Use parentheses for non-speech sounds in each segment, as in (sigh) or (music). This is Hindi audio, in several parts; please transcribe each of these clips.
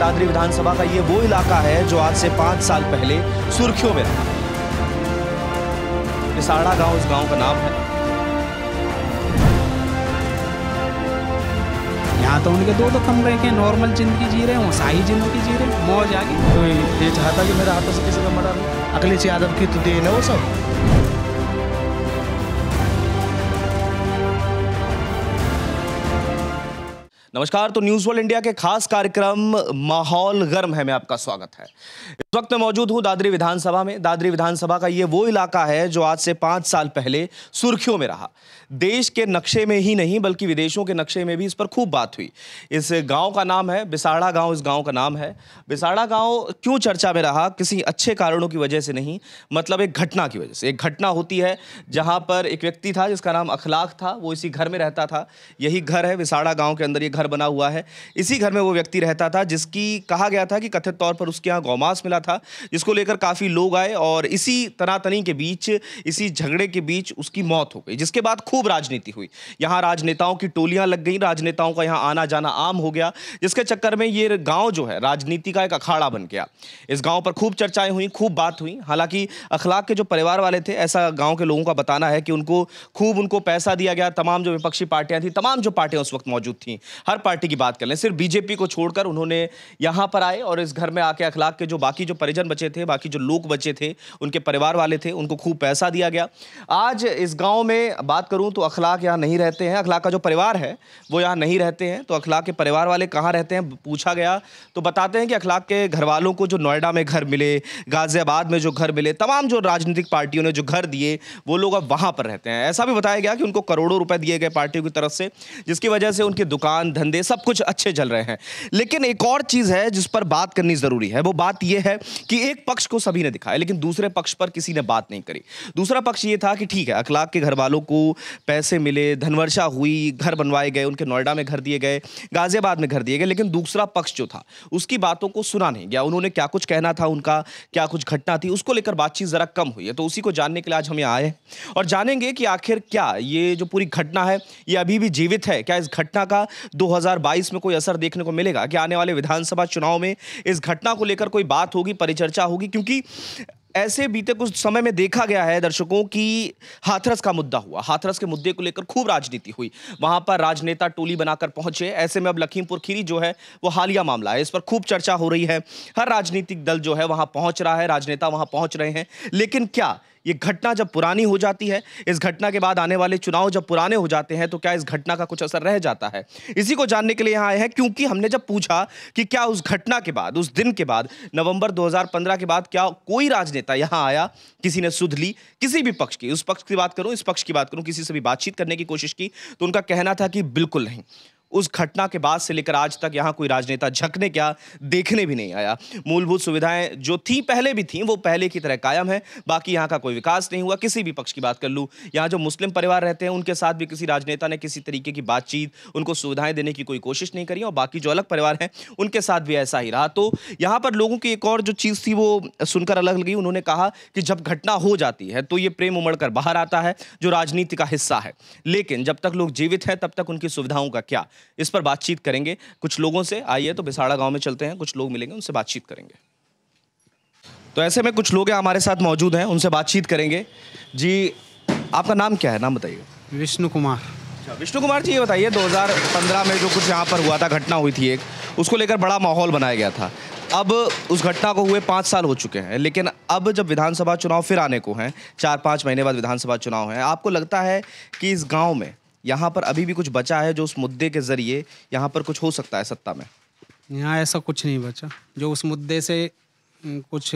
दादरी विधानसभा का ये वो इलाका है जो आज से पांच साल पहले सुर्खियों में था निसाड़ा गांव उस गांव का नाम है यहाँ तो उनके दो तो कमरे के नॉर्मल जिंदगी जी रहे हैं शाही जिंदगी जी रहे हैं मौज आ गई तो ये चाहता कि मेरे हाथों से किसी का मरा अखिलेश यादव की तो देन है वो सब नमस्कार तो न्यूज वर्ल्ड इंडिया के खास कार्यक्रम माहौल गर्म है में आपका स्वागत है इस वक्त मैं मौजूद हूं दादरी विधानसभा में दादरी विधानसभा का ये वो इलाका है जो आज से पाँच साल पहले सुर्खियों में रहा देश के नक्शे में ही नहीं बल्कि विदेशों के नक्शे में भी इस पर खूब बात हुई इस गांव का नाम है बिसाड़ा गांव इस गांव का नाम है बिसाड़ा गांव क्यों चर्चा में रहा किसी अच्छे कारणों की वजह से नहीं मतलब एक घटना की वजह से एक घटना होती है जहाँ पर एक व्यक्ति था जिसका नाम अखलाक था वो इसी घर में रहता था यही घर है विसाड़ा गाँव के अंदर ये घर बना हुआ है इसी घर में वो व्यक्ति रहता था जिसकी कहा गया था कि कथित तौर पर उसके यहाँ गौमास मिला झगड़ा था जिसको लेकर काफ़ी लोग आए और इसी तनातनी के बीच इसी झगड़े के बीच उसकी मौत हो गई जिसके बाद खूब राजनीति हुई यहाँ राजनेताओं की टोलियां लग गई राजनेताओं का यहाँ आना जाना आम हो गया जिसके चक्कर में ये गाँव जो है राजनीति का एक अखाड़ा बन गया इस गाँव पर खूब चर्चाएं हुई खूब बात हुई हालांकि अखलाक के जो परिवार वाले थे ऐसा गाँव के लोगों का बताना है कि उनको खूब उनको पैसा दिया गया तमाम जो विपक्षी पार्टियां थी तमाम जो पार्टियां उस वक्त मौजूद थी हर पार्टी की बात कर लें सिर्फ बीजेपी को छोड़कर उन्होंने यहां पर आए और इस घर में आके अखलाक के जो बाकी जो परिजन बचे थे बाकी जो लोग बचे थे उनके परिवार वाले थे उनको खूब पैसा दिया गया आज इस गाँव में बात करूँ तो अखलाक यहाँ नहीं रहते हैं अखलाक का जो परिवार है वो यहाँ नहीं रहते हैं तो अखलाक के परिवार वाले कहाँ रहते हैं पूछा गया तो बताते हैं कि अखलाक के घर वालों को जो नोएडा में घर मिले गाज़ियाबाद में जो घर मिले तमाम जो राजनीतिक पार्टियों ने जो घर दिए वो लोग अब वहाँ पर रहते हैं ऐसा भी बताया गया कि उनको करोड़ों रुपए दिए गए पार्टियों की तरफ से जिसकी वजह से उनकी दुकान धंधे सब कुछ अच्छे चल रहे हैं लेकिन एक और चीज़ है जिस पर बात करनी ज़रूरी है वो बात यह है कि एक पक्ष को सभी ने दिखाया लेकिन दूसरे पक्ष पर किसी ने बात नहीं करी दूसरा पक्ष ये था कि ठीक है अखलाक के घर वालों को पैसे मिले धनवर्षा हुई घर बनवाए गए उनके नोएडा में घर दिए गए गाजियाबाद में घर दिए गए लेकिन दूसरा पक्ष जो था उसकी बातों को सुना नहीं गया उन्होंने क्या कुछ कहना था उनका क्या कुछ घटना थी उसको लेकर बातचीत ज़रा कम हुई है तो उसी को जानने के लिए आज हम यहाँ आए और जानेंगे कि आखिर क्या ये जो पूरी घटना है ये अभी भी जीवित है क्या इस घटना का 2022 में कोई असर देखने को मिलेगा कि आने वाले विधानसभा चुनाव में इस घटना को लेकर कोई बात होगी होगी परिचर्चा होगी क्योंकि ऐसे बीते कुछ समय में देखा गया है दर्शकों की हाथरस का मुद्दा हुआ हाथरस के मुद्दे को लेकर खूब राजनीति हुई वहां पर राजनेता टोली बनाकर पहुंचे ऐसे में अब लखीमपुर खीरी जो है वो हालिया मामला है इस पर खूब चर्चा हो रही है हर राजनीतिक दल जो है वहां पहुंच रहा है राजनेता वहां पहुंच रहे हैं लेकिन क्या ये घटना जब पुरानी हो जाती है इस घटना के बाद आने वाले चुनाव जब पुराने हो जाते हैं तो क्या इस घटना का कुछ असर रह जाता है इसी को जानने के लिए यहाँ आए हैं क्योंकि हमने जब पूछा कि क्या उस घटना के बाद उस दिन के बाद नवंबर 2015 के बाद क्या कोई राजनेता यहाँ आया किसी ने सुध ली किसी भी पक्ष की उस पक्ष की बात करूँ इस पक्ष की बात करूँ किसी से भी बातचीत करने की कोशिश की तो उनका कहना था कि बिल्कुल नहीं उस घटना के बाद से लेकर आज तक यहाँ कोई राजनेता झकने क्या देखने भी नहीं आया मूलभूत सुविधाएं जो थी पहले भी थी वो पहले की तरह कायम है बाकी यहाँ का कोई विकास नहीं हुआ किसी भी पक्ष की बात कर लूँ यहाँ जो मुस्लिम परिवार रहते हैं उनके साथ भी किसी राजनेता ने किसी तरीके की बातचीत उनको सुविधाएं देने की कोई कोशिश नहीं करी और बाकी जो अलग परिवार हैं उनके साथ भी ऐसा ही रहा तो यहाँ पर लोगों की एक और जो चीज़ थी वो सुनकर अलग लगी उन्होंने कहा कि जब घटना हो जाती है तो ये प्रेम उमड़ बाहर आता है जो राजनीति का हिस्सा है लेकिन जब तक लोग जीवित हैं तब तक उनकी सुविधाओं का क्या इस पर बातचीत करेंगे कुछ लोगों से आइए तो बिसाड़ा गांव में चलते हैं कुछ लोग मिलेंगे उनसे बातचीत करेंगे तो ऐसे में कुछ लोग हैं हमारे साथ मौजूद हैं उनसे बातचीत करेंगे जी आपका नाम क्या है नाम बताइए विष्णु कुमार अच्छा, विष्णु कुमार जी ये बताइए 2015 में जो कुछ यहाँ पर हुआ था घटना हुई थी एक उसको लेकर बड़ा माहौल बनाया गया था अब उस घटना को हुए पाँच साल हो चुके हैं लेकिन अब जब विधानसभा चुनाव फिर आने को हैं चार पाँच महीने बाद विधानसभा चुनाव हैं आपको लगता है कि इस गांव में यहाँ पर अभी भी कुछ बचा है जो उस मुद्दे के जरिए यहाँ पर कुछ हो सकता है सत्ता में यहाँ ऐसा कुछ नहीं बचा जो उस मुद्दे से कुछ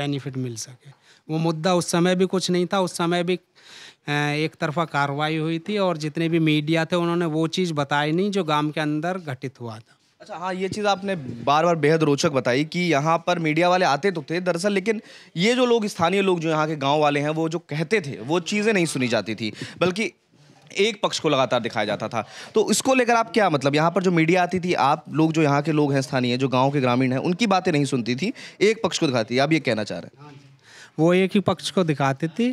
बेनिफिट मिल सके वो मुद्दा उस समय भी कुछ नहीं था उस समय भी एक तरफा कार्रवाई हुई थी और जितने भी मीडिया थे उन्होंने वो चीज़ बताई नहीं जो गांव के अंदर घटित हुआ था अच्छा हाँ ये चीज़ आपने बार बार बेहद रोचक बताई कि यहाँ पर मीडिया वाले आते तो थे दरअसल लेकिन ये जो लोग स्थानीय लोग जो यहाँ के गांव वाले हैं वो जो कहते थे वो चीज़ें नहीं सुनी जाती थी बल्कि एक पक्ष को लगातार दिखाया जाता था तो इसको लेकर आप क्या मतलब यहाँ पर जो मीडिया आती थी आप लोग जो यहाँ के लोग हैं स्थानीय जो गाँव के ग्रामीण हैं उनकी बातें नहीं सुनती थी एक पक्ष को दिखाती आप ये कहना चाह रहे हैं वो एक ही पक्ष को दिखाती थी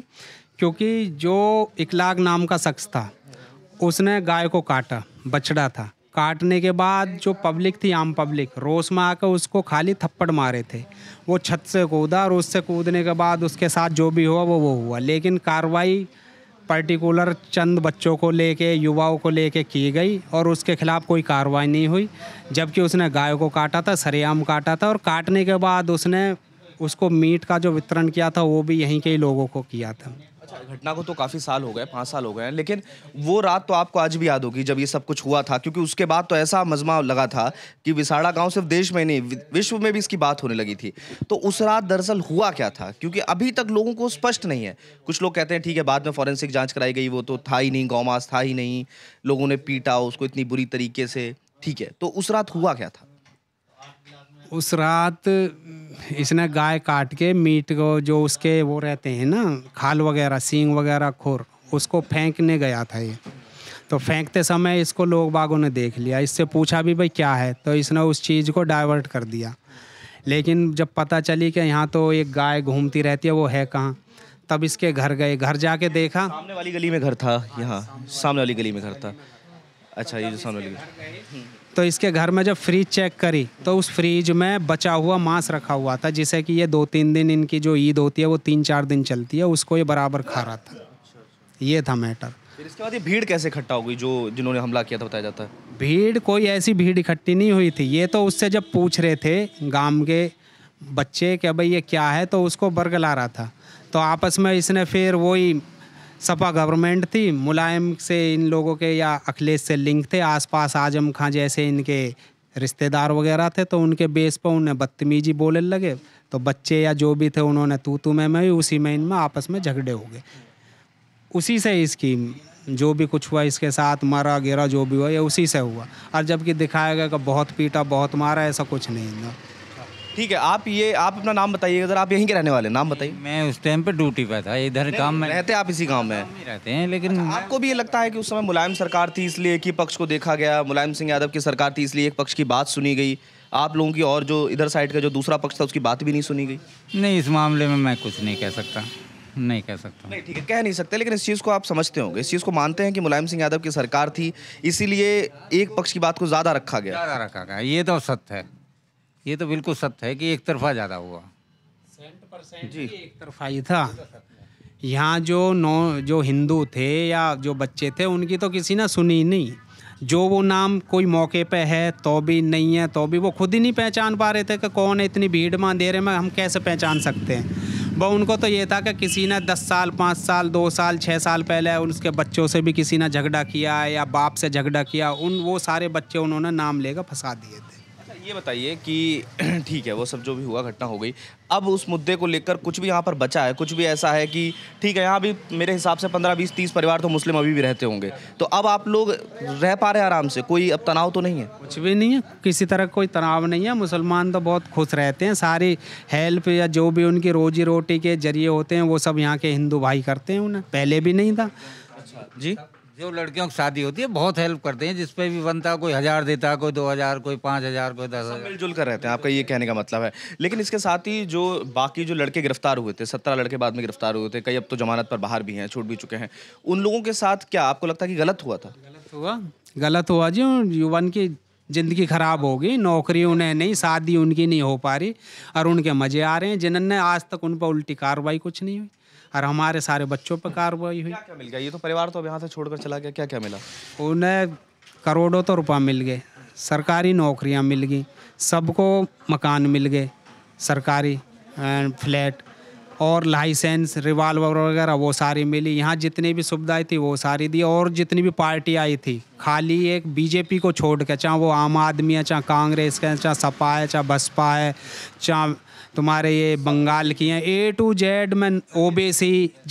क्योंकि जो इकलाग नाम का शख्स था उसने गाय को काटा बछड़ा था काटने के बाद जो पब्लिक थी आम पब्लिक रोस में आकर उसको खाली थप्पड़ मारे थे वो छत से कूदा और उससे कूदने के बाद उसके साथ जो भी हुआ वो वो हुआ लेकिन कार्रवाई पर्टिकुलर चंद बच्चों को लेके युवाओं को लेके की गई और उसके खिलाफ कोई कार्रवाई नहीं हुई जबकि उसने गाय को काटा था सरेआम काटा था और काटने के बाद उसने उसको मीट का जो वितरण किया था वो भी यहीं के ही लोगों को किया था अच्छा घटना को तो काफ़ी साल हो गए पाँच साल हो गए हैं लेकिन वो रात तो आपको आज भी याद होगी जब ये सब कुछ हुआ था क्योंकि उसके बाद तो ऐसा मजमा लगा था कि विसाड़ा गांव सिर्फ देश में नहीं विश्व में भी इसकी बात होने लगी थी तो उस रात दरअसल हुआ क्या था क्योंकि अभी तक लोगों को स्पष्ट नहीं है कुछ लोग कहते हैं ठीक है बाद में फॉरेंसिक जाँच कराई गई वो तो था ही नहीं गौमास था ही नहीं लोगों ने पीटा उसको इतनी बुरी तरीके से ठीक है तो उस रात हुआ क्या था उस रात इसने गाय काट के मीट को जो उसके वो रहते हैं ना खाल वगैरह सींग वगैरह खोर उसको फेंकने गया था ये तो फेंकते समय इसको लोग बागों ने देख लिया इससे पूछा भी भाई क्या है तो इसने उस चीज़ को डाइवर्ट कर दिया लेकिन जब पता चली कि यहाँ तो एक गाय घूमती रहती है वो है कहाँ तब इसके घर गए घर जाके देखा सामने वाली गली में घर था यहाँ सामने वाली गली में घर था अच्छा ये जो सामने लगी हम्म। तो इसके घर में जब फ्रिज चेक करी तो उस फ्रिज में बचा हुआ मांस रखा हुआ था जिसे कि ये दो तीन दिन इनकी जो ईद होती है वो तीन चार दिन चलती है उसको ये बराबर खा रहा था ये था मैटर फिर इसके बाद ये भीड़ कैसे इकट्ठा हो गई जो जिन्होंने हमला किया था बताया जाता है भीड़ कोई ऐसी भीड़ इकट्ठी नहीं हुई थी ये तो उससे जब पूछ रहे थे गांव के बच्चे क्या भाई ये क्या है तो उसको बरगला रहा था तो आपस में इसने फिर वही सपा गवर्नमेंट थी मुलायम से इन लोगों के या अखिलेश से लिंक थे आसपास आजम खां जैसे इनके रिश्तेदार वगैरह थे तो उनके बेस पर उन्हें बदतमीजी बोलने लगे तो बच्चे या जो भी थे उन्होंने तू तू में ही उसी में इनमें आपस में झगड़े हो गए उसी से इसकी जो भी कुछ हुआ इसके साथ मारा गिरा जो भी हुआ ये उसी से हुआ और जबकि दिखाया गया कि बहुत पीटा बहुत मारा ऐसा कुछ नहीं था ठीक है आप ये आप अपना नाम बताइए सर आप यहीं के रहने वाले नाम बताइए मैं उस टाइम पे ड्यूटी पे था इधर काम में रहते आप इसी गांव में रहते हैं लेकिन अच्छा, आपको भी ये लगता है कि उस समय मुलायम सरकार थी इसलिए एक ही पक्ष को देखा गया मुलायम सिंह यादव की सरकार थी इसलिए एक पक्ष की बात सुनी गई आप लोगों की और जो इधर साइड का जो दूसरा पक्ष था उसकी बात भी नहीं सुनी गई नहीं इस मामले में मैं कुछ नहीं कह सकता नहीं कह सकता नहीं ठीक है कह नहीं सकते लेकिन इस चीज़ को आप समझते होंगे इस चीज़ को मानते हैं कि मुलायम सिंह यादव की सरकार थी इसीलिए एक पक्ष की बात को ज़्यादा रखा गया ज़्यादा रखा गया ये तो सत्य है ये तो बिल्कुल सत्य है कि एक तरफा ज़्यादा हुआ जी एक तरफा ही था तो यहाँ जो नौ जो हिंदू थे या जो बच्चे थे उनकी तो किसी ने सुनी नहीं जो वो नाम कोई मौके पे है तो भी नहीं है तो भी वो खुद ही नहीं पहचान पा रहे थे कि कौन है इतनी भीड़ में अंधेरे में हम कैसे पहचान सकते हैं वह उनको तो ये था कि किसी ने दस साल पाँच साल दो साल छः साल पहले उसके बच्चों से भी किसी ने झगड़ा किया या बाप से झगड़ा किया उन वो सारे बच्चे उन्होंने नाम लेकर फंसा दिए थे ये बताइए कि (clears throat) ठीक है वो सब जो भी हुआ घटना हो गई अब उस मुद्दे को लेकर कुछ भी यहाँ पर बचा है कुछ भी ऐसा है कि ठीक है यहाँ भी मेरे हिसाब से पंद्रह बीस तीस परिवार तो मुस्लिम अभी भी रहते होंगे तो अब आप लोग रह पा रहे हैं आराम से कोई अब तनाव तो नहीं है कुछ भी नहीं है किसी तरह कोई तनाव नहीं है मुसलमान तो बहुत खुश रहते हैं सारी हेल्प या जो भी उनकी रोजी रोटी के जरिए होते हैं वो सब यहाँ के हिंदू भाई करते हैं उन्हें पहले भी नहीं था अच्छा, जी अच्छा। जो लड़कियों की शादी होती है बहुत हेल्प करते हैं जिसपे भी बनता कोई हजार देता कोई दो हजार कोई पाँच हजार कोई दस हजार मिलजुल कर रहते हैं आपका ये कहने का मतलब है लेकिन इसके साथ ही जो बाकी जो लड़के गिरफ्तार हुए थे सत्रह लड़के बाद में गिरफ्तार हुए थे कई अब तो जमानत पर बाहर भी हैं छूट भी चुके हैं उन लोगों के साथ क्या आपको लगता है कि गलत हुआ था गलत हुआ गलत हुआ जी युवान की ज़िंदगी ख़राब हो गई नौकरी उन्हें नहीं शादी उनकी नहीं हो पा रही और उनके मज़े आ रहे हैं जिन्होंने आज तक उन पर उल्टी कार्रवाई कुछ नहीं हुई और हमारे सारे बच्चों पर कार्रवाई हुई क्या क्या मिल गया ये तो परिवार तो अब यहाँ से छोड़कर चला गया क्या क्या मिला उन्हें करोड़ों तो रुपये मिल गए सरकारी नौकरियाँ मिल गई सबको मकान मिल गए सरकारी फ्लैट और लाइसेंस रिवाल्वर वगैरह वो सारी मिली यहाँ जितनी भी सुविधाएं थी वो सारी दी और जितनी भी पार्टी आई थी खाली एक बीजेपी को छोड़ के चाहे वो आम आदमी है चाहे कांग्रेस का है चाहे सपा है चाहे बसपा है चाहे तुम्हारे ये बंगाल की हैं ए टू जेड में ओ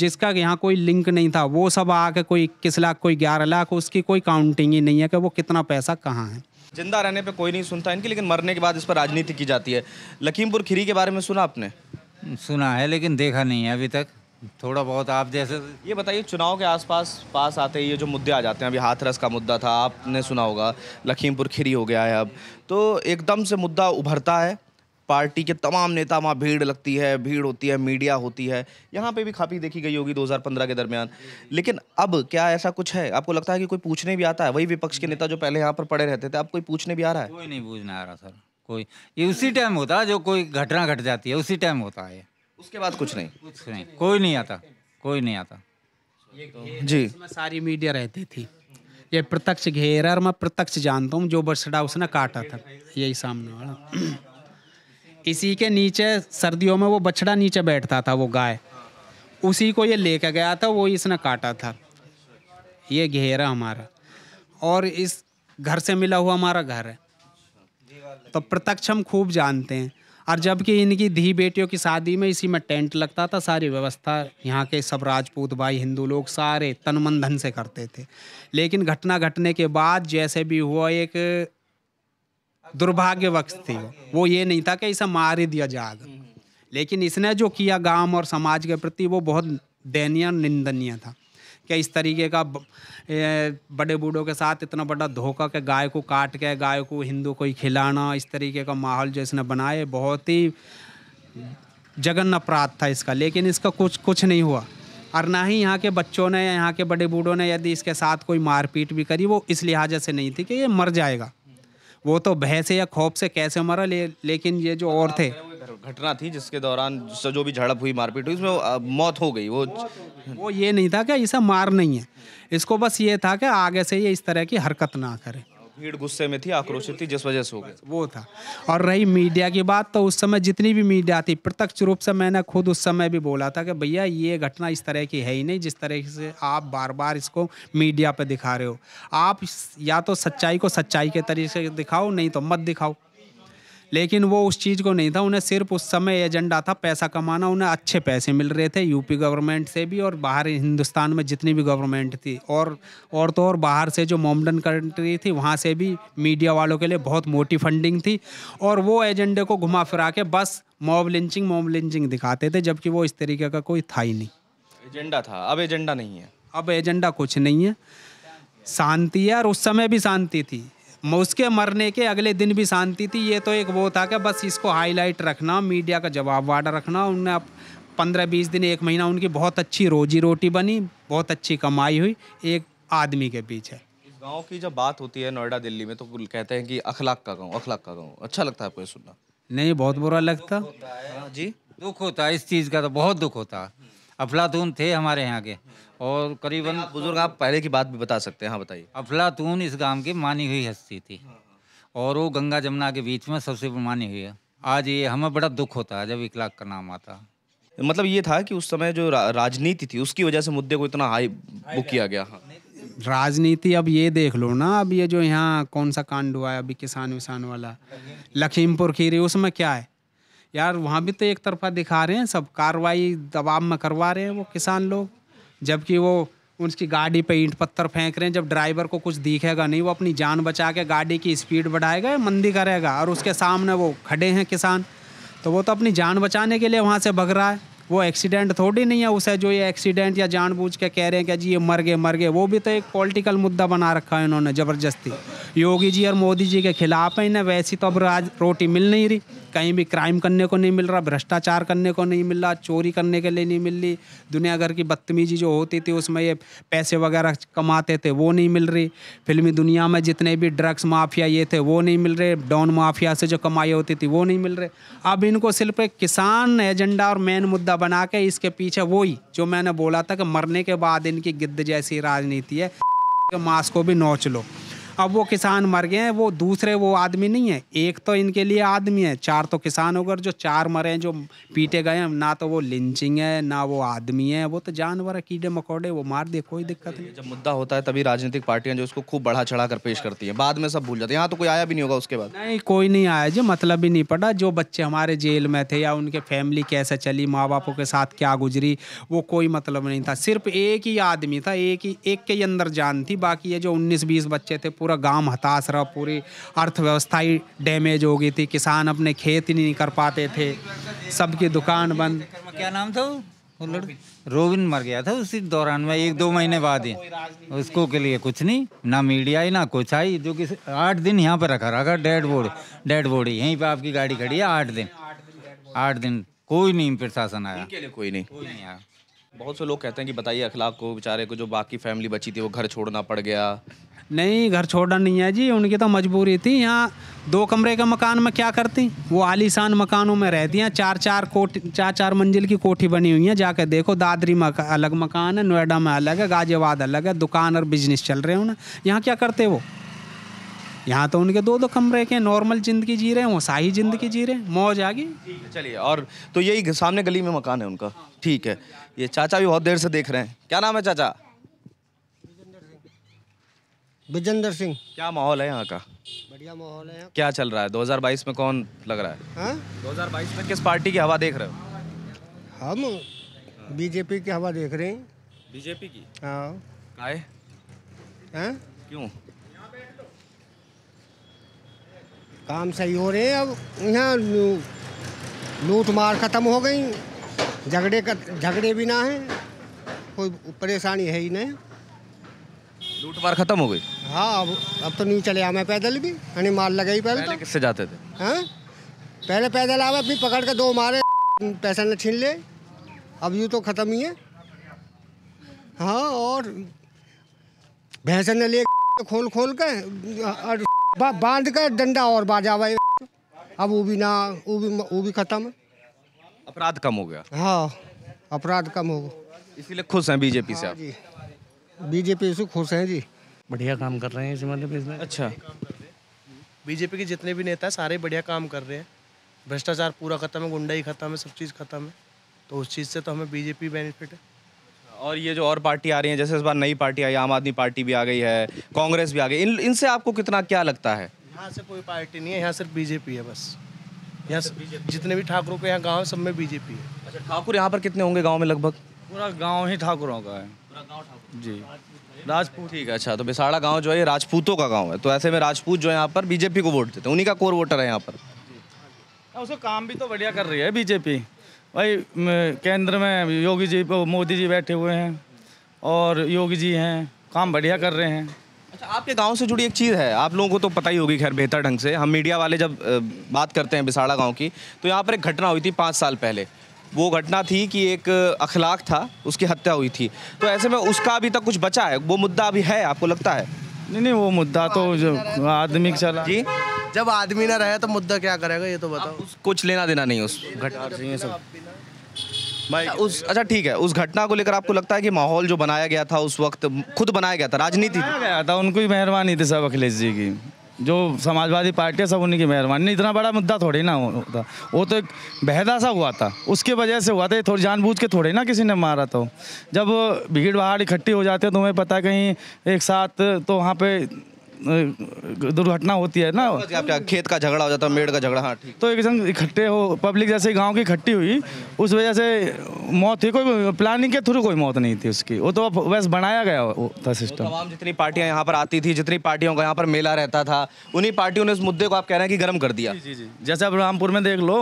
जिसका यहाँ कोई लिंक नहीं था वो सब आके कोई इक्कीस लाख कोई ग्यारह लाख उसकी कोई काउंटिंग ही नहीं है कि वो कितना पैसा कहाँ है जिंदा रहने पे कोई नहीं सुनता इनकी लेकिन मरने के बाद इस पर राजनीति की जाती है लखीमपुर खीरी के बारे में सुना आपने सुना है लेकिन देखा नहीं है अभी तक थोड़ा बहुत आप जैसे ये बताइए चुनाव के आसपास पास आते ही ये जो मुद्दे आ जाते हैं अभी हाथरस का मुद्दा था आपने सुना होगा लखीमपुर खीरी हो गया है अब तो एकदम से मुद्दा उभरता है पार्टी के तमाम नेता वहाँ भीड़ लगती है भीड़ होती है मीडिया होती है यहाँ पे भी खापी देखी गई होगी 2015 के दरमियान लेकिन अब क्या ऐसा कुछ है आपको लगता है कि कोई पूछने भी आता है वही विपक्ष के नेता जो पहले यहाँ पर पड़े रहते थे अब कोई पूछने भी आ रहा है कोई नहीं पूछने आ रहा सर कोई ये उसी टाइम होता है जो कोई घटना घट जाती है उसी टाइम होता है उसके बाद कुछ नहीं कुछ नहीं कोई नहीं आता कोई नहीं आता जी सारी मीडिया रहती थी ये प्रत्यक्ष घेरा और मैं प्रत्यक्ष जानता हूँ जो बरसडा उसने काटा था यही सामने वाला इसी के नीचे सर्दियों में वो बछड़ा नीचे बैठता था वो गाय उसी को ये लेकर गया था वो इसने काटा था ये घेरा हमारा और इस घर से मिला हुआ हमारा घर है तो प्रत्यक्ष हम खूब जानते हैं और जबकि इनकी धी बेटियों की शादी में इसी में टेंट लगता था सारी व्यवस्था यहाँ के सब राजपूत भाई हिंदू लोग सारे तन मन धन से करते थे लेकिन घटना घटने के बाद जैसे भी हुआ एक दुर्भाग्यवश थी वो वो ये नहीं था कि इसे मार ही दिया जाएगा लेकिन इसने जो किया गांव और समाज के प्रति वो बहुत दयनीय निंदनीय था कि इस तरीके का बड़े बूढ़ों के साथ इतना बड़ा धोखा के गाय को काट के गाय को हिंदू को ही खिलाना इस तरीके का माहौल जो इसने बनाए बहुत ही जगन अपराध था इसका लेकिन इसका कुछ कुछ नहीं हुआ और ना ही यहाँ के बच्चों ने यहाँ के बड़े बूढ़ों ने यदि इसके साथ कोई मारपीट भी करी वो इस लिहाजा से नहीं थी कि ये मर जाएगा वो तो भय से या खौफ से कैसे हमारा ले, लेकिन ये जो और थे घटना थी जिसके दौरान जो भी झड़प हुई मारपीट हुई उसमें मौत हो गई वो वो ये नहीं था कि इसे मार नहीं है इसको बस ये था कि आगे से ये इस तरह की हरकत ना करे भीड़ गुस्से में थी आक्रोशित थी जिस वजह से हो गया वो था और रही मीडिया की बात तो उस समय जितनी भी मीडिया थी प्रत्यक्ष रूप से मैंने खुद उस समय भी बोला था कि भैया ये घटना इस तरह की है ही नहीं जिस तरह से आप बार बार इसको मीडिया पर दिखा रहे हो आप या तो सच्चाई को सच्चाई के तरीके से दिखाओ नहीं तो मत दिखाओ लेकिन वो उस चीज़ को नहीं था उन्हें सिर्फ उस समय एजेंडा था पैसा कमाना उन्हें अच्छे पैसे मिल रहे थे यूपी गवर्नमेंट से भी और बाहर हिंदुस्तान में जितनी भी गवर्नमेंट थी और और तो और बाहर से जो मॉमडन कंट्री थी वहाँ से भी मीडिया वालों के लिए बहुत मोटी फंडिंग थी और वो एजेंडे को घुमा फिरा के बस मॉब लिंचिंग मॉब लिंचिंग दिखाते थे जबकि वो इस तरीके का कोई था ही नहीं एजेंडा था अब एजेंडा नहीं है अब एजेंडा कुछ नहीं है शांति है और उस समय भी शांति थी उसके मरने के अगले दिन भी शांति थी ये तो एक वो था कि बस इसको हाईलाइट रखना मीडिया का जवाब वाडा रखना उनने पंद्रह बीस दिन एक महीना उनकी बहुत अच्छी रोजी रोटी बनी बहुत अच्छी कमाई हुई एक आदमी के पीछे गांव की जब बात होती है नोएडा दिल्ली में तो कहते हैं कि अखलाक का गाँव अखलाक का गाँव अच्छा लगता है आपको सुनना नहीं बहुत बुरा लगता हाँ जी दुख होता है इस चीज़ का तो बहुत दुख होता अफलातून थे हमारे यहाँ के और करीबन बुजुर्ग आप पहले की बात भी बता सकते हैं हाँ बताइए अफलातून इस गांव की मानी हुई हस्ती थी हाँ, हाँ। और वो गंगा जमुना के बीच में सबसे मानी हुई है आज ये हमें बड़ा दुख होता है जब इकलाक का नाम आता मतलब ये था कि उस समय जो रा, राजनीति थी उसकी वजह से मुद्दे को इतना हाई बुक किया गया हाँ। राजनीति अब ये देख लो ना अब ये जो यहाँ कौन सा कांड हुआ है अभी किसान विसान वाला लखीमपुर खीरी उसमें क्या है यार वहाँ भी तो एक तरफा दिखा रहे हैं सब कार्रवाई दबाव में करवा रहे हैं वो किसान लोग जबकि वो उसकी गाड़ी पे ईंट पत्थर फेंक रहे हैं जब ड्राइवर को कुछ दिखेगा नहीं वो अपनी जान बचा के गाड़ी की स्पीड बढ़ाएगा या मंदी करेगा और उसके सामने वो खड़े हैं किसान तो वो तो अपनी जान बचाने के लिए वहाँ से भग रहा है वो एक्सीडेंट थोड़ी नहीं है उसे जो ये एक्सीडेंट या जानबूझ के कह रहे हैं कि जी ये मर गए मर गए वो भी तो एक पॉलिटिकल मुद्दा बना रखा है इन्होंने ज़बरदस्ती योगी जी और मोदी जी के खिलाफ है इन्हें वैसी तो अब राज रोटी मिल नहीं रही कहीं भी क्राइम करने को नहीं मिल रहा भ्रष्टाचार करने को नहीं मिल रहा चोरी करने के लिए नहीं मिल रही दुनिया घर की बदतमीजी जो होती थी उसमें ये पैसे वगैरह कमाते थे वो नहीं मिल रही फिल्मी दुनिया में जितने भी ड्रग्स माफिया ये थे वो नहीं मिल रहे डॉन माफिया से जो कमाई होती थी वो नहीं मिल रहे अब इनको सिर्फ एक किसान एजेंडा और मेन मुद्दा बना के इसके पीछे वही जो मैंने बोला था कि मरने के बाद इनकी गिद्ध जैसी राजनीति है मास्क को भी नोच लो अब वो किसान मर गए हैं वो दूसरे वो आदमी नहीं है एक तो इनके लिए आदमी है चार तो किसान होकर जो चार मरे हैं जो पीटे गए हैं ना तो वो लिंचिंग है ना वो आदमी है वो तो जानवर है कीड़े मकोड़े वो मार दिए कोई दिक्कत नहीं जब मुद्दा होता है तभी राजनीतिक पार्टियां जो उसको खूब बढ़ा चढ़ा कर पेश करती है बाद में सब भूल जाते हैं यहाँ तो कोई आया भी नहीं होगा उसके बाद नहीं कोई नहीं आया जी मतलब भी नहीं पड़ा जो बच्चे हमारे जेल में थे या उनके फैमिली कैसे चली माँ बापों के साथ क्या गुजरी वो कोई मतलब नहीं था सिर्फ एक ही आदमी था एक ही एक के अंदर जान थी बाकी ये जो उन्नीस बीस बच्चे थे पूरा गांव हताश रहा पूरी अर्थव्यवस्था ही डैमेज हो गई थी किसान अपने खेत ही नहीं कर पाते थे सबकी दुकान बंद क्या नाम था वो लड़का रोबिन मर गया था उसी दौरान में एक दो महीने बाद ही उसको के लिए कुछ नहीं ना मीडिया ही ना कुछ आई जो कि आठ दिन यहाँ पर रखा रहा डेड बोर्ड डेड बोर्ड ही यहीं पर आपकी गाड़ी खड़ी है आठ दिन आठ दिन कोई नहीं प्रशासन आया कोई नहीं कोई नहीं आया बहुत से लोग कहते हैं कि बताइए अखलाक को बेचारे को जो बाकी फैमिली बची थी वो घर छोड़ना पड़ गया नहीं घर छोड़ा नहीं है जी उनकी तो मजबूरी थी यहाँ दो कमरे के मकान में क्या करती वो आलीशान मकानों में रहती हैं चार चार कोठ चार चार मंजिल की कोठी बनी हुई है जाकर देखो दादरी में अलग मकान है नोएडा में अलग है गाजियाबाद अलग है दुकान और बिजनेस चल रहे हो यहाँ क्या करते वो यहाँ तो उनके दो दो कमरे के नॉर्मल ज़िंदगी जी रहे हैं वो शाही ज़िंदगी जी रहे हैं मौज आ गई चलिए और तो यही सामने गली में मकान है उनका हाँ। ठीक है ये चाचा भी बहुत देर से देख रहे हैं क्या नाम है चाचा विजेंद्र सिंह क्या माहौल है यहाँ का बढ़िया माहौल है क्या चल रहा है 2022 में कौन लग रहा है हा? 2022 में किस पार्टी की हवा देख रहे हो हम बीजेपी की हवा देख रहे हैं बीजेपी की हाँ आए हाँ? क्यों काम सही हो रहे हैं अब यहाँ लूट मार खत्म हो गई झगड़े का झगड़े भी ना है कोई परेशानी है ही नहीं लूट मार खत्म हो गई हाँ अब अब तो नहीं चले आवे पैदल भी यानी मार लगाई पहले, पहले तो किससे जाते थे हाँ पहले पैदल आवे फिर पकड़ के दो मारे पैसा न छीन ले अब यूँ तो ख़त्म ही है हाँ और भैंस न ले खोल खोल के और बा, बांध कर डंडा और बाजा भाई अब वो भी ना वो भी वो भी खत्म अपराध कम हो गया हाँ अपराध कम हो गया इसीलिए खुश हैं बीजेपी से हाँ, आप बीजेपी से खुश हैं जी बढ़िया काम कर रहे हैं इस मतलब इसमें अच्छा बीजेपी के जितने भी नेता सारे बढ़िया काम कर रहे हैं भ्रष्टाचार पूरा खत्म है गुंडाई खत्म है सब चीज़ खत्म है तो उस चीज़ से तो हमें बीजेपी बेनिफिट है और ये जो और पार्टी आ रही है जैसे इस बार नई पार्टी आई आम आदमी पार्टी भी आ गई है कांग्रेस भी आ गई इन इनसे आपको कितना क्या लगता है यहाँ से कोई पार्टी नहीं है यहाँ सिर्फ बीजेपी है बस यहाँ जितने भी ठाकुरों के यहाँ गाँव सब में बीजेपी है अच्छा ठाकुर यहाँ पर कितने होंगे गाँव में लगभग पूरा गाँव ही ठाकुरों का है पूरा गाँव ठाकुर जी राजपूत ठीक है अच्छा तो बिसाड़ा गांव जो है राजपूतों का गांव है तो ऐसे में राजपूत जो है यहाँ पर बीजेपी को वोट देते हैं उन्हीं का कोर वोटर है यहाँ पर हाँ, उसे काम भी तो बढ़िया कर रही है बीजेपी भाई केंद्र में योगी जी मोदी जी बैठे हुए हैं और योगी जी हैं काम बढ़िया कर रहे हैं अच्छा आपके गांव से जुड़ी एक चीज़ है आप लोगों को तो पता ही होगी खैर बेहतर ढंग से हम मीडिया वाले जब बात करते हैं बिसाड़ा गांव की तो यहाँ पर एक घटना हुई थी पाँच साल पहले वो घटना थी कि एक अखलाक था उसकी हत्या हुई थी तो ऐसे में उसका अभी तक कुछ बचा है वो मुद्दा अभी है आपको लगता है नहीं नहीं वो मुद्दा तो जब तो आदमी चला जी जब आदमी ना रहे तो मुद्दा क्या करेगा ये तो बताओ कुछ लेना देना नहीं उस घटना सब भाई अच्छा, उस अच्छा ठीक है उस घटना को लेकर आपको लगता है कि माहौल जो बनाया गया था उस वक्त खुद बनाया गया था राजनीति गया था उनकी मेहरबानी थी सब अखिलेश जी की जो समाजवादी पार्टी है सब उन्हीं की मेहरबानी इतना बड़ा मुद्दा थोड़े ना होता वो तो एक बहदा सा हुआ था उसके वजह से हुआ था थोड़ी जानबूझ के थोड़े ना किसी ने मारा तो जब भीड़ भाड़ इकट्ठी हो जाती है तुम्हें पता कहीं एक साथ तो वहाँ पे दुर्घटना होती है ना खेत का झगड़ा हो जाता है मेड़ का झगड़ा हाँ तो एक संग इकट्ठे हो पब्लिक जैसे गांव की इकट्ठी हुई उस वजह से मौत थी कोई प्लानिंग के थ्रू कोई मौत नहीं थी उसकी वो तो वैसे बनाया गया था सिस्टम तो तमाम तो जितनी पार्टियां यहां पर आती थी जितनी पार्टियों का यहाँ पर मेला रहता था उन्हीं पार्टियों ने उस मुद्दे को आप कह रहे हैं कि गर्म कर दिया जैसे अब रामपुर में देख लो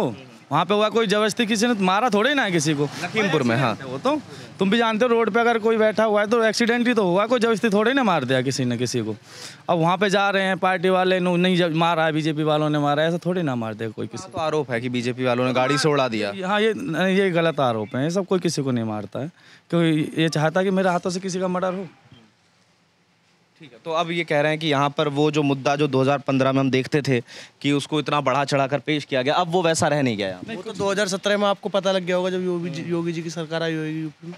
वहाँ पे हुआ कोई जबरदस्ती किसी ने मारा थोड़े ना है किसी को लखीमपुर में हाँ वो तो तुम भी जानते हो रोड पे अगर कोई बैठा हुआ है तो एक्सीडेंट ही तो हुआ कोई जबस्ती थोड़ी ना मार दिया किसी ने किसी को अब वहाँ पे जा रहे हैं पार्टी वाले नहीं जब मारा है बीजेपी वालों ने मारा है ऐसा थोड़ी ना मार दिया कोई किसी हाँ, तो आरोप है कि बीजेपी वालों ने हाँ, गाड़ी से उड़ा दिया हाँ ये ये गलत आरोप है ये सब कोई किसी को नहीं मारता है क्योंकि ये चाहता कि मेरे हाथों से किसी का मर्डर हो ठीक है तो अब ये कह रहे हैं कि यहाँ पर वो जो मुद्दा जो 2015 में हम देखते थे कि उसको इतना बढ़ा चढ़ा कर पेश किया गया अब वो वैसा रह नहीं गया वो तो 2017 में आपको पता लग गया होगा जब योगी जी योगी जी की सरकार आई होगी यूपी में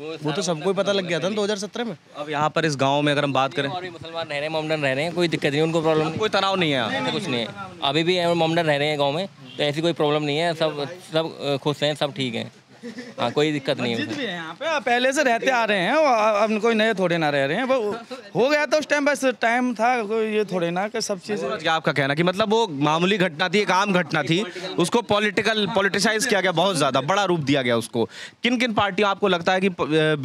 वो, वो तो सबको ही पता लग गया था दो हजार सत्रह में अब यहाँ पर इस गांव में अगर हम बात करें और मुसलमान रह रहे हैं ममडन रह रहे हैं कोई दिक्कत नहीं उनको प्रॉब्लम कोई तनाव नहीं है कुछ नहीं है अभी भी ममडन रह रहे हैं गाँव में तो ऐसी कोई प्रॉब्लम नहीं है सब सब खुश हैं सब ठीक है हाँ कोई दिक्कत नहीं है यहाँ पे पहले से रहते आ रहे हैं अब कोई नए थोड़े ना रह रहे हैं हो गया तो उस टाइम बस टाइम था कोई ये थोड़े ना कि सब चीज़ आपका कहना कि मतलब वो मामूली घटना थी एक आम घटना थी उसको पॉलिटिकल पॉलिटिसाइज किया गया बहुत ज़्यादा बड़ा रूप दिया गया उसको किन किन पार्टियों आपको लगता है कि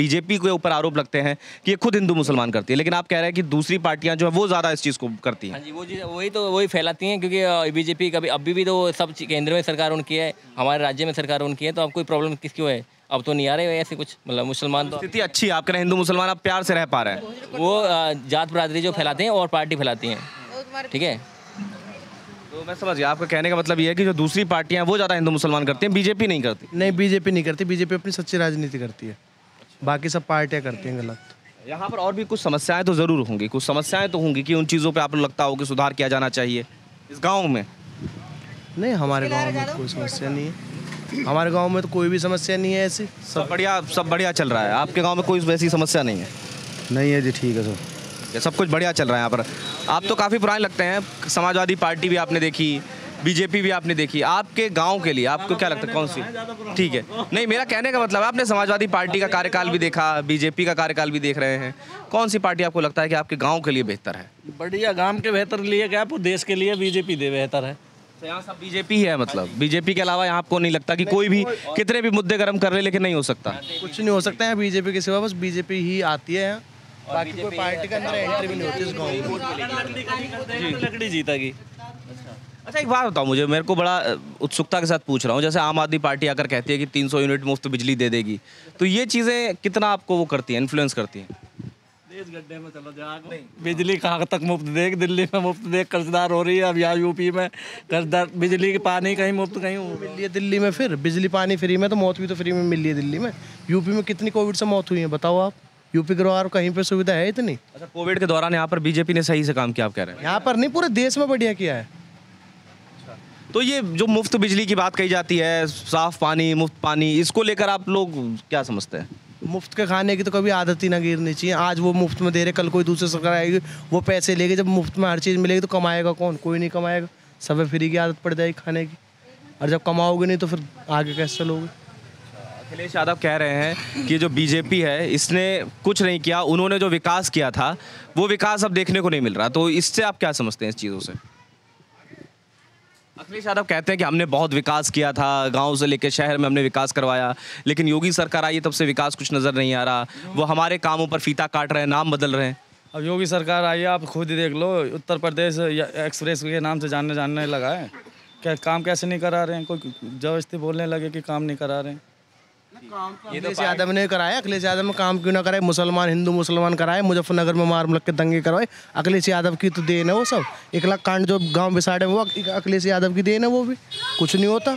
बीजेपी के ऊपर आरोप लगते हैं कि ये खुद हिंदू मुसलमान करती है लेकिन आप कह रहे हैं कि दूसरी पार्टियाँ जो है वो ज़्यादा इस चीज़ को करती हैं हाँ वही तो वही फैलाती हैं क्योंकि बीजेपी कभी अभी भी तो सब केंद्र में सरकार उनकी है हमारे राज्य में सरकार उनकी है तो अब कोई प्रॉब्लम क्यों है अब तो नहीं आ रहे ऐसे कुछ मतलब मुसलमान तो स्थिति अच्छी आप कह हिंदू मुसलमान आप प्यार से रह पा रहे हैं वो जात बरादरी जो फैलाते हैं और पार्टी फैलाती हैं ठीक है तो मैं समझ गया आपका कहने का मतलब ये है कि जो दूसरी पार्टियां वो ज़्यादा हिंदू मुसलमान करती हैं बीजेपी नहीं करती नहीं बीजेपी नहीं करती बीजेपी अपनी सच्ची राजनीति करती है बाकी सब पार्टियाँ करती हैं गलत यहाँ पर और भी कुछ समस्याएं तो ज़रूर होंगी कुछ समस्याएं तो होंगी कि उन चीज़ों पर आप लोग लगता हो कि सुधार किया जाना चाहिए इस गाँव में नहीं हमारे गाँव में कोई समस्या नहीं है हमारे गांव में तो कोई भी समस्या नहीं है ऐसी सब बढ़िया सब बढ़िया चल रहा है आपके गांव में कोई वैसी समस्या नहीं है नहीं है जी ठीक है सर सब कुछ बढ़िया चल रहा है यहाँ पर आप तो काफ़ी पुराने लगते हैं समाजवादी पार्टी भी आपने देखी बीजेपी भी आपने देखी आपके गांव के लिए आपको क्या लगता है कौन सी ठीक है नहीं मेरा कहने का मतलब है आपने समाजवादी पार्टी का कार्यकाल भी देखा बीजेपी का कार्यकाल भी देख रहे हैं कौन सी पार्टी आपको लगता है कि आपके गांव के लिए बेहतर है बढ़िया गांव के बेहतर लिए क्या देश के लिए बीजेपी दे बेहतर है यहाँ सब बीजेपी है मतलब हाँ बीजेपी के अलावा यहाँ आपको नहीं लगता कि कोई भी कितने भी मुद्दे गर्म कर रहे लेकिन नहीं हो सकता कुछ नहीं हो सकता है बीजेपी के सिवा बस बीजेपी ही आती है बाकी कोई पार्टी के अंदर एंट्री भी नहीं होती इस लकड़ी जीतागी अच्छा एक बात बताओ मुझे मेरे को बड़ा उत्सुकता के साथ पूछ रहा हूँ जैसे आम आदमी पार्टी आकर कहती है कि 300 यूनिट मुफ्त बिजली दे देगी तो ये चीज़ें कितना आपको वो करती हैं इन्फ्लुएंस करती हैं बिजली कहाँ तक मुफ्त देख दिल्ली में मुफ्त देख कर्जदार हो रही है अब यहाँ यूपी में कर्जदार बिजली की पानी कहीं मुफ्त कहीं मिल रही है दिल्ली में फिर बिजली पानी फ्री में तो मौत भी तो फ्री में मिल रही है दिल्ली में यूपी में कितनी कोविड से मौत हुई है बताओ आप यूपी ग्रोहार कहीं पर सुविधा है इतनी अच्छा कोविड के दौरान यहाँ पर बीजेपी ने सही से काम किया आप कह रहे हैं यहाँ पर नहीं पूरे देश में बढ़िया किया है अच्छा, तो ये जो मुफ्त बिजली की बात कही जाती है साफ पानी मुफ्त पानी इसको लेकर आप लोग क्या समझते हैं मुफ्त के खाने की तो कभी आदत ही ना गिरनी चाहिए आज वो मुफ्त में दे रहे कल कोई दूसरे सरकार आएगी वो पैसे लेगी जब मुफ्त में हर चीज़ मिलेगी तो कमाएगा कौन कोई नहीं कमाएगा सब फ्री की आदत पड़ जाएगी खाने की और जब कमाओगे नहीं तो फिर आगे कैसे चलोगे अखिलेश यादव कह रहे हैं कि जो बीजेपी है इसने कुछ नहीं किया उन्होंने जो विकास किया था वो विकास अब देखने को नहीं मिल रहा तो इससे आप क्या समझते हैं इस चीज़ों से अखिलेश यादव कहते हैं कि हमने बहुत विकास किया था गांव से लेकर शहर में हमने विकास करवाया लेकिन योगी सरकार आई है तब से विकास कुछ नज़र नहीं आ रहा वो हमारे कामों पर फीता काट रहे हैं नाम बदल रहे हैं अब योगी सरकार आई है आप खुद ही देख लो उत्तर प्रदेश एक्सप्रेस के नाम से जानने जानने लगा है क्या काम कैसे नहीं करा रहे हैं कोई जबरदस्ती बोलने लगे कि काम नहीं करा रहे हैं ये तो यादव ने कराया अखिलेश यादव में काम क्यों ना कराए मुसलमान हिंदू मुसलमान कराए मुजफ्फरनगर में मार मुलक के दंगे करवाए अखिलेश यादव की तो देन है वो सब एक लाख कांड जो गांव बिसाड़े है वो अखिलेश यादव की देन है वो भी कुछ नहीं होता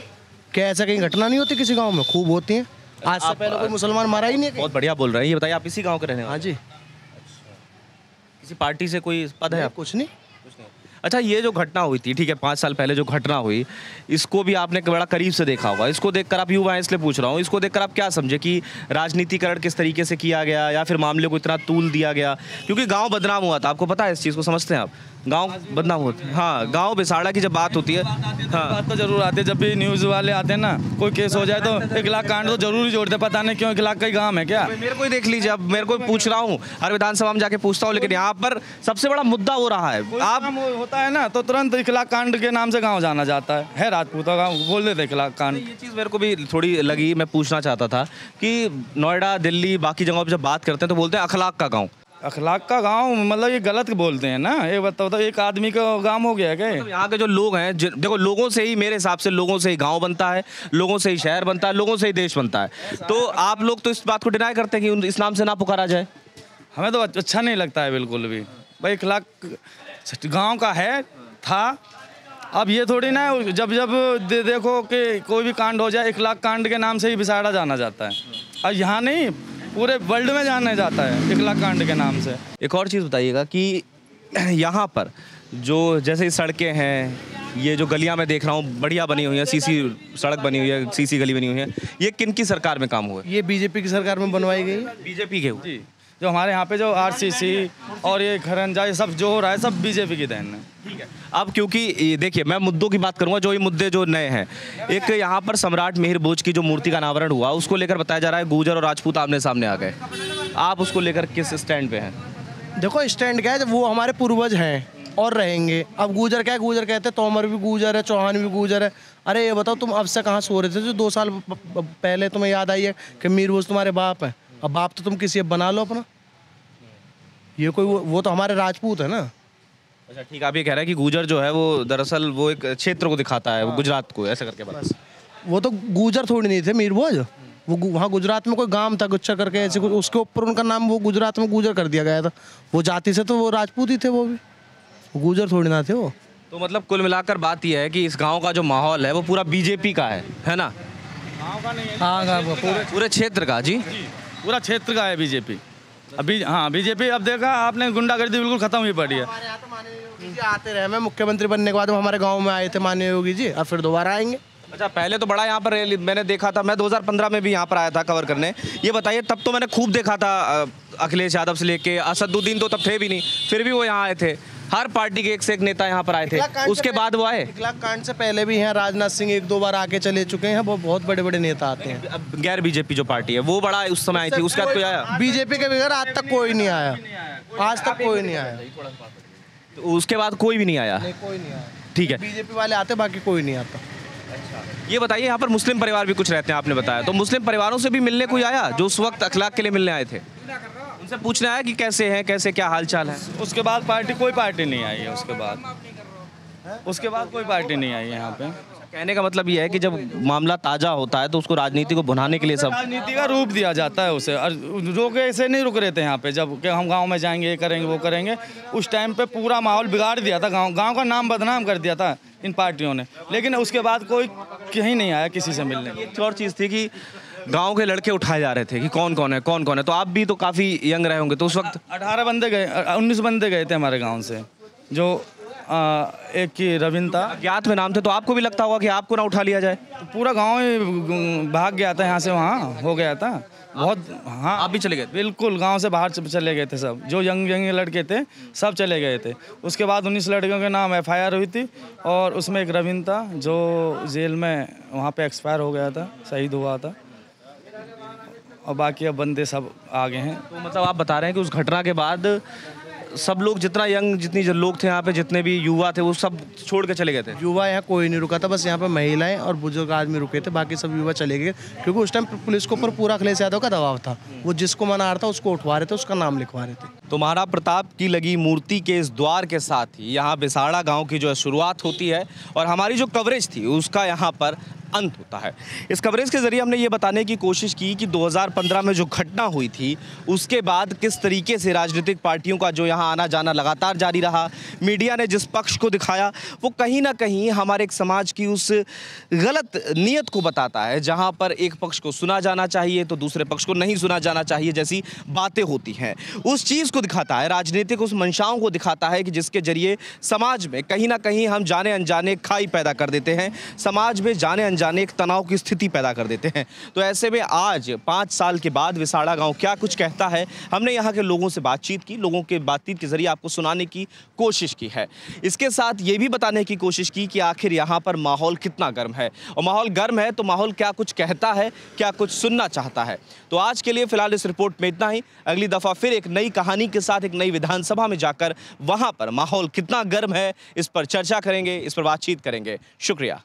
क्या ऐसा कहीं घटना नहीं होती किसी गाँव में खूब होती है आज से पहले कोई मुसलमान मारा ही नहीं बहुत बढ़िया बोल रहे हैं ये बताइए आप इसी गाँव के रहने हाँ जी अच्छा। किसी पार्टी से कोई पद है कुछ नहीं अच्छा ये जो घटना हुई थी ठीक है पाँच साल पहले जो घटना हुई इसको भी आपने बड़ा करीब से देखा होगा इसको देखकर आप युवा हैं इसलिए पूछ रहा हूँ इसको देखकर आप क्या समझे कि राजनीतिकरण किस तरीके से किया गया या फिर मामले को इतना तूल दिया गया क्योंकि गाँव बदनाम हुआ था आपको पता है इस चीज़ को समझते हैं आप गांव बदनाम होते हैं हाँ गांव बिसाड़ा की जब बात होती है हाँ बात तो जरूर आते हैं जब भी न्यूज़ वाले आते हैं ना कोई केस हो जाए तो एक लाख कांड तो जरूर ही जोड़ते पता नहीं क्यों एक लाख का ही गाँव है क्या मेरे को ही देख लीजिए अब मेरे को पूछ रहा हूँ हर विधानसभा में जाके पूछता हूँ लेकिन यहाँ पर सबसे बड़ा मुद्दा हो रहा है आप होता है ना तो तुरंत इखलाक कांड के नाम से गाँव जाना जाता है राजपूता गाँव बोल देते इखलाक कांड ये चीज़ मेरे को भी थोड़ी लगी मैं पूछना चाहता था कि नोएडा दिल्ली बाकी जगहों पर जब बात करते हैं तो बोलते हैं अखलाक का गाँव अखलाक का गांव मतलब ये गलत बोलते हैं ना ये बताओ तो एक आदमी का गांव हो गया क्या मतलब यहाँ के जो लोग हैं देखो लोगों से ही मेरे हिसाब से लोगों से ही गांव बनता है लोगों से ही शहर बनता है लोगों से ही देश बनता है तो आप लोग तो इस बात को डिनाई करते हैं कि इस नाम से ना पुकारा जाए हमें तो अच्छा नहीं लगता है बिल्कुल भी भाई अखलाक गाँव का है था अब ये थोड़ी ना जब जब दे, देखो कि कोई भी कांड हो जाए इखलाक कांड के नाम से ही बिछाड़ा जाना जाता है और यहाँ नहीं पूरे वर्ल्ड में जाना जाता है इकला कांड के नाम से एक और चीज़ बताइएगा कि (clears throat) यहाँ पर जो जैसे सड़कें हैं ये जो गलियाँ मैं देख रहा हूँ बढ़िया बनी हुई है सीसी सड़क बनी हुई है सीसी गली बनी हुई है ये किन की सरकार में काम हुआ है ये बीजेपी की सरकार में बनवाई गई बीजेपी के जी जो हमारे यहाँ पे जो आरसीसी और ये खरंजा ये सब जो हो रहा है सब बीजेपी की देन है ठीक है अब क्योंकि देखिए मैं मुद्दों की बात करूंगा जो ये मुद्दे जो नए हैं एक यहाँ पर सम्राट मिहिर बोझ की जो मूर्ति का अनावरण हुआ उसको लेकर बताया जा रहा है गुजर और राजपूत आमने सामने आ गए आप उसको लेकर किस स्टैंड पे हैं देखो स्टैंड क्या है वो हमारे पूर्वज हैं और रहेंगे अब गुजर क्या है गुजर कहते हैं तोमर भी गुजर है चौहान भी गुजर है अरे ये बताओ तुम अब से कहाँ सो रहे थे जो दो साल पहले तुम्हें याद आई है कि मीर बोझ तुम्हारे बाप हैं अब बाप तो तुम किसी अब बना लो अपना ये कोई वो, वो तो हमारे राजपूत है ना अच्छा ठीक आप ये कह रहे हैं कि गुजर जो है वो दरअसल वो एक क्षेत्र को दिखाता है हाँ। गुजरात को ऐसा करके बस वो तो गुजर थोड़ी नहीं थे मीरभोज वो वहाँ गुजरात में कोई गांव था गुच्छा करके ऐसे कुछ उसके ऊपर उनका नाम वो गुजरात में गुजर कर दिया गया था वो जाति से तो वो राजपूत ही थे वो भी गुजर थोड़ी ना थे वो तो मतलब कुल मिलाकर बात यह है कि इस गांव का जो माहौल है वो पूरा बीजेपी का है है ना हाँ पूरे पूरे क्षेत्र का जी पूरा क्षेत्र का है बीजेपी अभी हाँ बीजेपी अब देखा आपने गुंडागर्दी बिल्कुल खत्म ही पड़ी है तो आते रहे मैं मुख्यमंत्री बनने के बाद हमारे गाँव में आए थे माननीय योगी जी अब फिर दोबारा आएंगे अच्छा पहले तो बड़ा यहाँ पर रैली मैंने देखा था मैं 2015 में भी यहाँ पर आया था कवर करने ये बताइए तब तो मैंने खूब देखा था अखिलेश यादव से लेके असदुद्दीन तो तब थे भी नहीं फिर भी वो यहाँ आए थे हर पार्टी के एक से एक नेता यहाँ पर आए थे उसके बाद वो आए कांड से पहले भी हैं राजनाथ सिंह एक दो बार आके चले चुके हैं वो बहुत बड़े बड़े नेता आते हैं अब गैर बीजेपी जो पार्टी है वो बड़ा उस समय आई थी बाद कोई तो आया बीजेपी के बगैर आज तक कोई नहीं आया आज तक कोई नहीं आया तो उसके बाद कोई भी नहीं आया कोई नहीं आया ठीक है बीजेपी वाले आते बाकी कोई नहीं आता अच्छा। ये बताइए यहाँ पर मुस्लिम परिवार भी कुछ रहते हैं आपने बताया तो मुस्लिम परिवारों से भी मिलने कोई आया जो उस वक्त अखलाक के लिए मिलने आए थे उनसे पूछना है कि कैसे हैं कैसे क्या हाल चाल है उसके बाद पार्टी कोई पार्टी नहीं आई है उसके बाद उसके बाद कोई पार्टी नहीं आई है यहाँ पे अच्छा, कहने का मतलब ये है कि जब मामला ताज़ा होता है तो उसको राजनीति को भुनाने के लिए सब राजनीति का रूप दिया जाता है उसे और लोग ऐसे नहीं रुक रहे थे यहाँ पे जब कि हम गांव में जाएंगे ये करेंगे वो करेंगे उस टाइम पे पूरा माहौल बिगाड़ दिया था गांव गांव का नाम बदनाम कर दिया था इन पार्टियों ने लेकिन उसके बाद कोई कहीं नहीं आया किसी से मिलने एक और चीज़ थी कि गांव के लड़के उठाए जा रहे थे कि कौन कौन है कौन कौन है तो आप भी तो काफ़ी यंग रहे होंगे तो उस वक्त अठारह बंदे गए उन्नीस बंदे गए थे हमारे गाँव से जो आ, एक की रविंदा ज्ञात में नाम थे तो आपको भी लगता होगा कि आपको ना उठा लिया जाए तो पूरा गांव ही भाग गया था यहाँ से वहाँ हो गया था बहुत हाँ आप भी चले गए बिल्कुल गांव से बाहर चले गए थे सब जो यंग यंग लड़के थे सब चले गए थे उसके बाद उन्नीस लड़कियों के नाम एफआईआर हुई थी और उसमें एक रविंदा जो जेल में वहाँ पर एक्सपायर हो गया था शहीद हुआ था और बाकी अब बंदे सब आ गए हैं तो मतलब आप बता रहे हैं कि उस घटना के बाद सब लोग जितना यंग जितनी जो लोग थे यहाँ पे जितने भी युवा थे वो सब छोड़ के चले गए थे युवा यहाँ कोई नहीं रुका था बस यहाँ पे महिलाएं और बुजुर्ग आदमी रुके थे बाकी सब युवा चले गए क्योंकि उस टाइम पुलिस के ऊपर पूरा अखिलेश यादव का दबाव था वो जिसको मना रहा था उसको उठवा रहे थे उसका नाम लिखवा रहे थे तो महाराज प्रताप की लगी मूर्ति के इस द्वार के साथ ही यहाँ बिसाड़ा गाँव की जो है शुरुआत होती है और हमारी जो कवरेज थी उसका यहाँ पर अंत होता है इस कवरेज के ज़रिए हमने ये बताने की कोशिश की कि 2015 में जो घटना हुई थी उसके बाद किस तरीके से राजनीतिक पार्टियों का जो यहाँ आना जाना लगातार जारी रहा मीडिया ने जिस पक्ष को दिखाया वो कहीं ना कहीं हमारे एक समाज की उस गलत नीयत को बताता है जहाँ पर एक पक्ष को सुना जाना चाहिए तो दूसरे पक्ष को नहीं सुना जाना चाहिए जैसी बातें होती हैं उस चीज़ को दिखाता है राजनीतिक उस मंशाओं को दिखाता है कि जिसके जरिए समाज में कहीं ना कहीं हम जाने अनजाने खाई पैदा कर देते हैं समाज में जाने अनजाने एक तनाव की स्थिति पैदा कर देते हैं तो ऐसे में आज पाँच साल के बाद विसाड़ा गाँव क्या कुछ कहता है हमने यहाँ के लोगों से बातचीत की लोगों के बातचीत के ज़रिए आपको सुनाने की कोशिश की है इसके साथ ये भी बताने की कोशिश की कि आखिर यहाँ पर माहौल कितना गर्म है और माहौल गर्म है तो माहौल क्या कुछ कहता है क्या कुछ सुनना चाहता है तो आज के लिए फिलहाल इस रिपोर्ट में इतना ही अगली दफ़ा फिर एक नई कहानी के साथ एक नई विधानसभा में जाकर वहाँ पर माहौल कितना गर्म है इस पर चर्चा करेंगे इस पर बातचीत करेंगे शुक्रिया